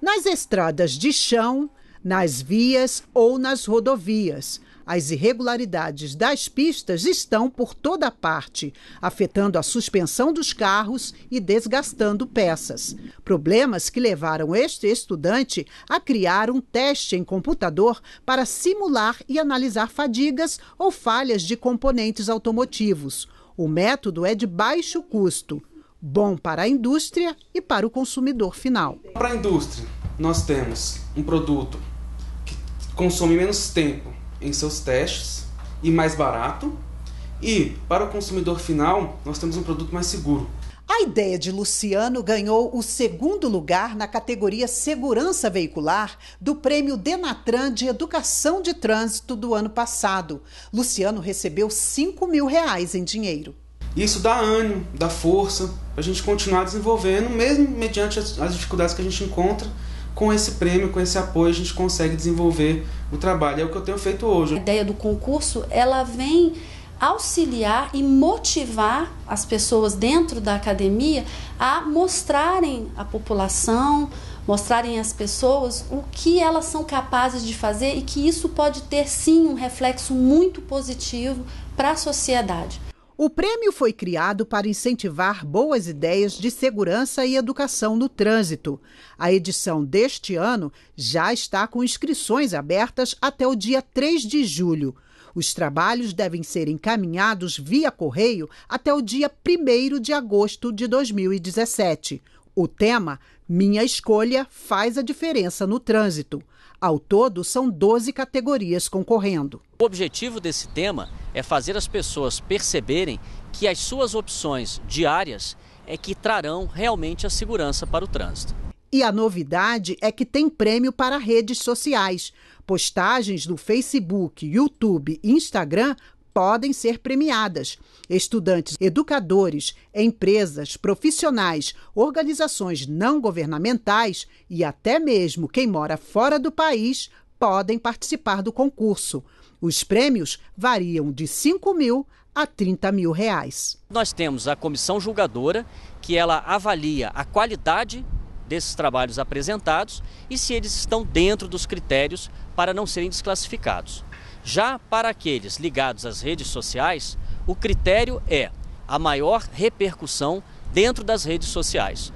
nas estradas de chão, nas vias ou nas rodovias. As irregularidades das pistas estão por toda parte, afetando a suspensão dos carros e desgastando peças. Problemas que levaram este estudante a criar um teste em computador para simular e analisar fadigas ou falhas de componentes automotivos. O método é de baixo custo, bom para a indústria e para o consumidor final. Para a indústria, nós temos um produto que consome menos tempo em seus testes e mais barato. E para o consumidor final, nós temos um produto mais seguro. A ideia de Luciano ganhou o segundo lugar na categoria Segurança Veicular do Prêmio Denatran de Educação de Trânsito do ano passado. Luciano recebeu 5 mil reais em dinheiro. Isso dá ânimo, dá força para a gente continuar desenvolvendo, mesmo mediante as, as dificuldades que a gente encontra com esse prêmio, com esse apoio, a gente consegue desenvolver o trabalho. É o que eu tenho feito hoje. A ideia do concurso, ela vem auxiliar e motivar as pessoas dentro da academia a mostrarem à população, mostrarem às pessoas o que elas são capazes de fazer e que isso pode ter sim um reflexo muito positivo para a sociedade. O prêmio foi criado para incentivar boas ideias de segurança e educação no trânsito. A edição deste ano já está com inscrições abertas até o dia 3 de julho. Os trabalhos devem ser encaminhados via correio até o dia 1 de agosto de 2017. O tema Minha Escolha Faz a Diferença no Trânsito. Ao todo, são 12 categorias concorrendo. O objetivo desse tema é fazer as pessoas perceberem que as suas opções diárias é que trarão realmente a segurança para o trânsito. E a novidade é que tem prêmio para redes sociais. Postagens no Facebook, YouTube e Instagram podem ser premiadas. Estudantes, educadores, empresas, profissionais, organizações não governamentais e até mesmo quem mora fora do país podem participar do concurso. Os prêmios variam de 5 mil a 30 mil reais. Nós temos a comissão julgadora, que ela avalia a qualidade desses trabalhos apresentados e se eles estão dentro dos critérios para não serem desclassificados. Já para aqueles ligados às redes sociais, o critério é a maior repercussão dentro das redes sociais.